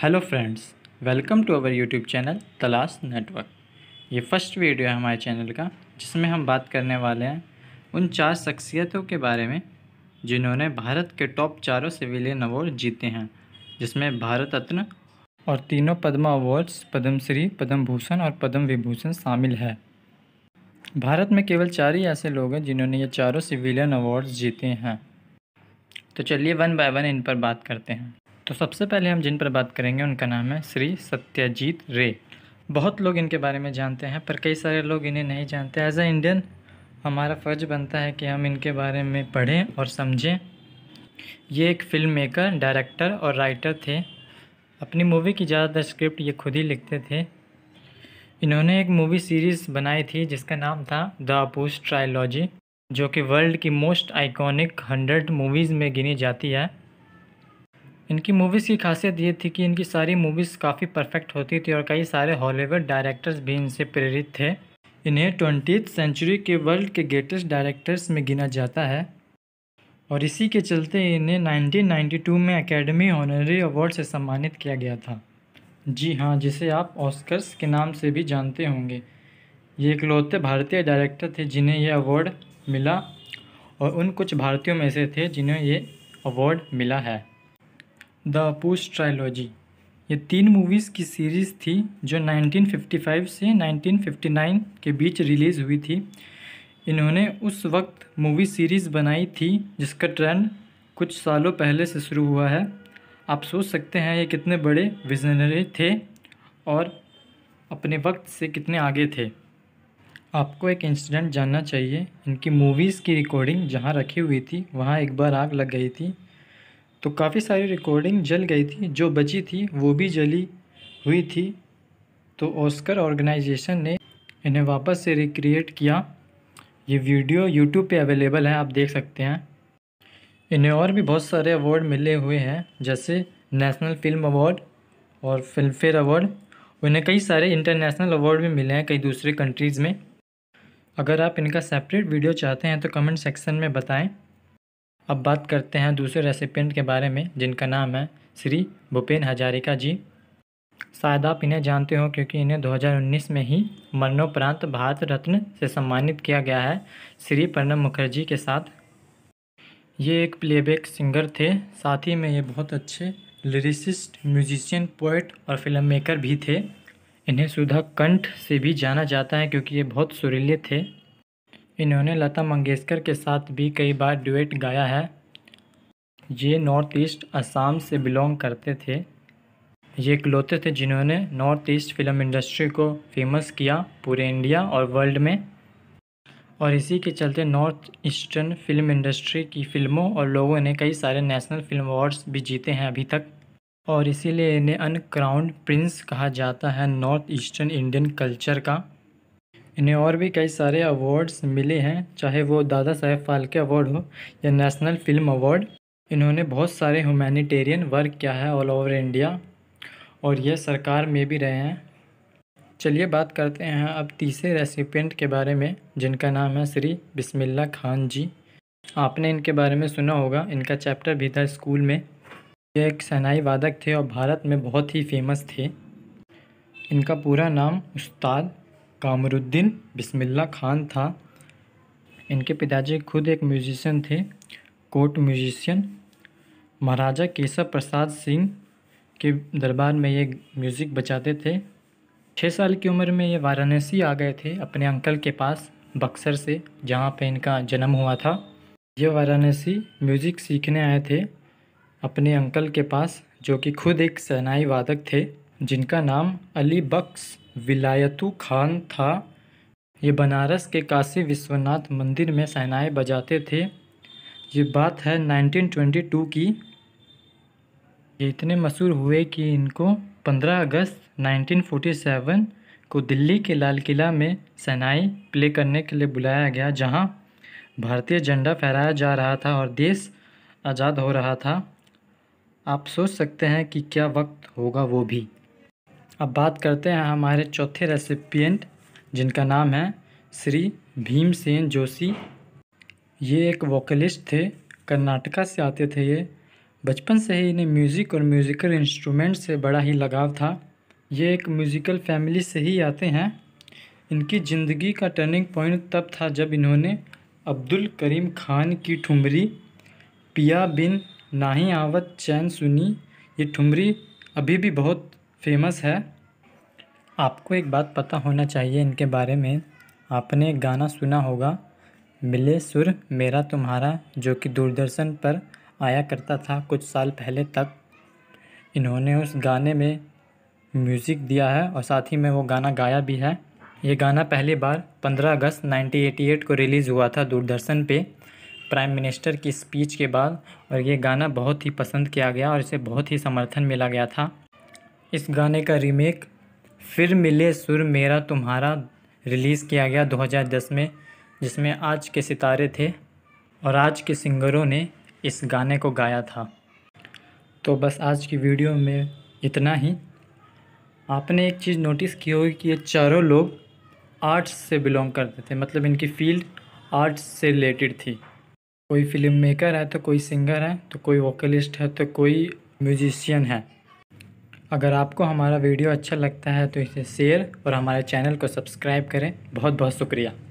hello friends welcome to our YouTube channel Talash network ये first video है हमारे channel का जिसमें हम बात करने वाले हैं उन चार शख्सियतों के बारे में जिन्होंने भारत के टॉप चारों सिविलियन अवार्ड जीते हैं जिसमें भारत रत्न और तीनों पद्मा अवार्ड्स पद्मश्री पद्म भूषण और पद्म विभूषण शामिल है भारत में केवल चार ही ऐसे लोग हैं जिन्होंने ये चारों सिविलियन अवार्ड्स जीते हैं तो चलिए वन बाय वन इन पर बात करते हैं तो सबसे पहले हम जिन पर बात करेंगे उनका नाम है श्री सत्याजीत रे बहुत लोग इनके बारे में जानते हैं पर कई सारे लोग इन्हें नहीं जानते एज ए इंडियन हमारा फ़र्ज बनता है कि हम इनके बारे में पढ़ें और समझें ये एक फिल्म मेकर डायरेक्टर और राइटर थे अपनी मूवी की ज़्यादातर स्क्रिप्ट ये खुद ही लिखते थे इन्होंने एक मूवी सीरीज़ बनाई थी जिसका नाम था द अपूस ट्रायलॉजी जो कि वर्ल्ड की मोस्ट आइकॉनिक हंड्रेड मूवीज़ में गिनी जाती है इनकी मूवीज़ की खासियत ये थी कि इनकी सारी मूवीज़ काफ़ी परफेक्ट होती थी और कई सारे हॉलीवुड डायरेक्टर्स भी इनसे प्रेरित थे इन्हें ट्वेंटी सेंचुरी के वर्ल्ड के ग्रेटेस्ट डायरेक्टर्स में गिना जाता है और इसी के चलते इन्हें 1992 में एकेडमी ऑनरी अवार्ड से सम्मानित किया गया था जी हाँ जिसे आप ऑस्कर्स के नाम से भी जानते होंगे ये इकलौते भारतीय डायरेक्टर थे जिन्हें यह अवार्ड मिला और उन कुछ भारतीयों में से थे जिन्हें ये अवार्ड मिला है द अपूस ट्रायलॉजी ये तीन मूवीज़ की सीरीज़ थी जो 1955 से 1959 के बीच रिलीज़ हुई थी इन्होंने उस वक्त मूवी सीरीज़ बनाई थी जिसका ट्रेंड कुछ सालों पहले से शुरू हुआ है आप सोच सकते हैं ये कितने बड़े विजनरी थे और अपने वक्त से कितने आगे थे आपको एक इंसिडेंट जानना चाहिए इनकी मूवीज़ की रिकॉर्डिंग जहाँ रखी हुई थी वहाँ एक बार आग लग गई थी तो काफ़ी सारी रिकॉर्डिंग जल गई थी जो बची थी वो भी जली हुई थी तो ऑस्कर ऑर्गेनाइजेशन ने इन्हें वापस से रिक्रिएट किया ये वीडियो यूट्यूब पे अवेलेबल है आप देख सकते हैं इन्हें और भी बहुत सारे अवार्ड मिले हुए हैं जैसे नेशनल फिल्म अवार्ड और फिल्मफेयर अवार्ड उन्हें कई सारे इंटरनेशनल अवार्ड भी मिले हैं कई दूसरे कंट्रीज़ में अगर आप इनका सेपरेट वीडियो चाहते हैं तो कमेंट सेक्शन में बताएं अब बात करते हैं दूसरे रेसिपेंट के बारे में जिनका नाम है श्री भूपेन हजारिका जी शायद आप इन्हें जानते हो क्योंकि इन्हें 2019 में ही मरणोपरांत भारत रत्न से सम्मानित किया गया है श्री प्रणब मुखर्जी के साथ ये एक प्लेबैक सिंगर थे साथ ही में ये बहुत अच्छे लिरिसिस्ट म्यूजिशियन पोइट और फिल्म मेकर भी थे इन्हें सुधा कंठ से भी जाना जाता है क्योंकि ये बहुत सुरीले थे इन्होंने लता मंगेशकर के साथ भी कई बार डुएट गाया है ये नॉर्थ ईस्ट असम से बिलोंग करते थे ये इकलौते थे जिन्होंने नॉर्थ ईस्ट फिल्म इंडस्ट्री को फेमस किया पूरे इंडिया और वर्ल्ड में और इसी के चलते नॉर्थ ईस्टर्न फिल्म इंडस्ट्री की फिल्मों और लोगों ने कई सारे नेशनल फिल्म अवार्ड्स भी जीते हैं अभी तक और इसीलिए इन्हें अनक्राउंड प्रिंस कहा जाता है नॉर्थ ईस्टर्न इंडियन कल्चर का इन्हें और भी कई सारे अवार्ड्स मिले हैं चाहे वो दादा साहेब फाल्के अवार्ड हो या नेशनल फिल्म अवार्ड इन्होंने बहुत सारे ह्यूमैनिटेरियन वर्क किया है ऑल ओवर इंडिया और ये सरकार में भी रहे हैं चलिए बात करते हैं अब तीसरे रेसिपेंट के बारे में जिनका नाम है श्री बिस्मिल्ला खान जी आपने इनके बारे में सुना होगा इनका चैप्टर भी था स्कूल में ये एक सनाई वादक थे और भारत में बहुत ही फेमस थे इनका पूरा नाम उस्ताद कामरुद्दीन बिस्मिल्ला खान था इनके पिताजी खुद एक म्यूजिशियन थे कोर्ट म्यूजिशियन महाराजा केशव प्रसाद सिंह के दरबार में ये म्यूज़िक बजाते थे छः साल की उम्र में ये वाराणसी आ गए थे अपने अंकल के पास बक्सर से जहाँ पे इनका जन्म हुआ था ये वाराणसी म्यूज़िक सीखने आए थे अपने अंकल के पास जो कि खुद एक सहनाई वादक थे जिनका नाम अली बख्श विलायतु खान था ये बनारस के काशी विश्वनाथ मंदिर में सहनाएँ बजाते थे ये बात है 1922 की ये इतने मशहूर हुए कि इनको 15 अगस्त 1947 को दिल्ली के लाल किला में सेनाई प्ले करने के लिए बुलाया गया जहां भारतीय झंडा फहराया जा रहा था और देश आज़ाद हो रहा था आप सोच सकते हैं कि क्या वक्त होगा वो भी अब बात करते हैं हमारे चौथे रेसिपिएंट जिनका नाम है श्री भीमसेन जोशी ये एक वोकलिस्ट थे कर्नाटका से आते थे ये बचपन से ही इन्हें म्यूज़िक और म्यूज़िकल इंस्ट्रूमेंट से बड़ा ही लगाव था ये एक म्यूज़िकल फैमिली से ही आते हैं इनकी ज़िंदगी का टर्निंग पॉइंट तब था जब इन्होंने अब्दुल करीम खान की ठुमरी पिया बिन नाही आवत चैन सुनी ये ठुमरी अभी भी बहुत फेमस है आपको एक बात पता होना चाहिए इनके बारे में आपने एक गाना सुना होगा मिले सुर मेरा तुम्हारा जो कि दूरदर्शन पर आया करता था कुछ साल पहले तक इन्होंने उस गाने में म्यूज़िक दिया है और साथ ही में वो गाना गाया भी है ये गाना पहली बार 15 अगस्त 1988 को रिलीज़ हुआ था दूरदर्शन पे प्राइम मिनिस्टर की स्पीच के बाद और ये गाना बहुत ही पसंद किया गया और इसे बहुत ही समर्थन मिला गया था इस गाने का रीमेक फिर मिले सुर मेरा तुम्हारा रिलीज़ किया गया 2010 में जिसमें आज के सितारे थे और आज के सिंगरों ने इस गाने को गाया था तो बस आज की वीडियो में इतना ही आपने एक चीज़ नोटिस की होगी कि ये चारों लोग आर्ट्स से बिलोंग करते थे मतलब इनकी फील्ड आर्ट्स से रिलेटेड थी कोई फिल्म मेकर है तो कोई सिंगर है तो कोई वोकलिस्ट है तो कोई म्यूजिशियन है अगर आपको हमारा वीडियो अच्छा लगता है तो इसे शेयर और हमारे चैनल को सब्सक्राइब करें बहुत बहुत शुक्रिया